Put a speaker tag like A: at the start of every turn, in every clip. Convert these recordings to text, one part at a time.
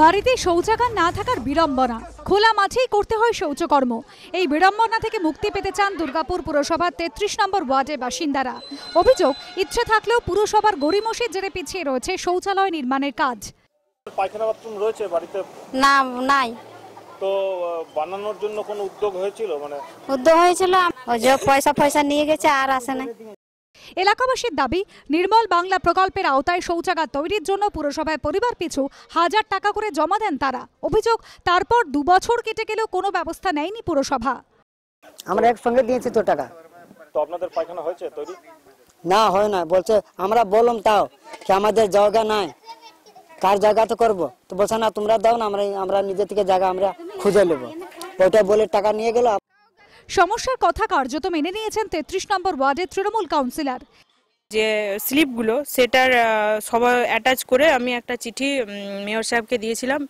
A: বাড়িতে শৌচাগার না থাকার বিড়ম্বনা খোলা মাঠেই করতে হয় শৌচকর্ম এই বিড়ম্বনা থেকে মুক্তি পেতে চান দুর্গাপুর পুরসভার তেত্রিশ নম্বর ওয়ার্ডের বাসিন্দারা অভিযোগ ইচ্ছে থাকলেও পুরসভার গরিমসির জেরে পিছিয়ে রয়েছে শৌচালয় নির্মাণের কাজ
B: পায়খানা বাথরুম রয়েছে বাড়িতে
A: না নাই
B: তো বানানোর জন্য কোনো উদ্যোগ হয়েছিল মানে
A: উদ্যোগ হয়েছিল পয়সা পয়সা নিয়ে গেছে আর আসে না এলাকাবাসীর দাবি নির্মল বাংলা প্রকল্পের আওতায় শৌচাগার তৈরির জন্য পুরসভায় পরিবার পিছু হাজার টাকা করে জমা দেন তারা অভিযোগ তারপর দুবছর কেটে গেলেও কোনো ব্যবস্থা নেয়নি পুরসভা
B: আমরা একসঙ্গে দিয়েছি তো টাকা তো আপনাদের পায়খানা হয়েছে তৈরি না হয় না বলছে আমরা বললাম তাও যে আমাদের জায়গা নাই কার জায়গা তো করবো তো বলছে না তোমরা দাও না আমরা আমরা নিজে থেকে জায়গা আমরা খুঁজে নেবো ওইটা বলে টাকা নিয়ে গেল সমস্যার কথা কার্যত মেনে নিয়েছেন তেত্রিশ
A: নম্বর ওয়ার্ডের তৃণমূল কাউন্সিলর
C: যে স্লিপগুলো সেটার সবাই অ্যাটাচ করে আমি একটা চিঠি মেয়র সাহেবকে দিয়েছিলাম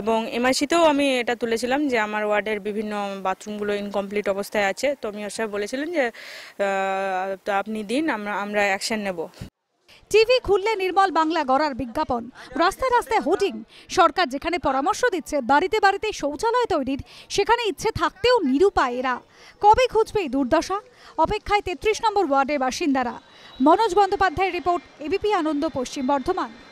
C: এবং এমআইসিতেও আমি এটা তুলেছিলাম যে আমার ওয়ার্ডের বিভিন্ন বাথরুমগুলো ইনকমপ্লিট অবস্থায় আছে তো মেয়র সাহেব বলেছিলেন যে আপনি দিন আমরা আমরা অ্যাকশন নেব টিভি খুললে নির্মল বাংলা গড়ার
A: বিজ্ঞাপন রাস্তায় রাস্তায় হোর্ডিং সরকার যেখানে পরামর্শ দিচ্ছে বাড়িতে বাড়িতে শৌচালয় তৈরির সেখানে ইচ্ছে থাকতেও নিরুপায় এরা কবে খুঁজবে এই দুর্দশা অপেক্ষায় তেত্রিশ নম্বর ওয়ার্ডের বাসিন্দারা মনোজ বন্দ্যোপাধ্যায়ের রিপোর্ট এবিপি আনন্দ পশ্চিম বর্ধমান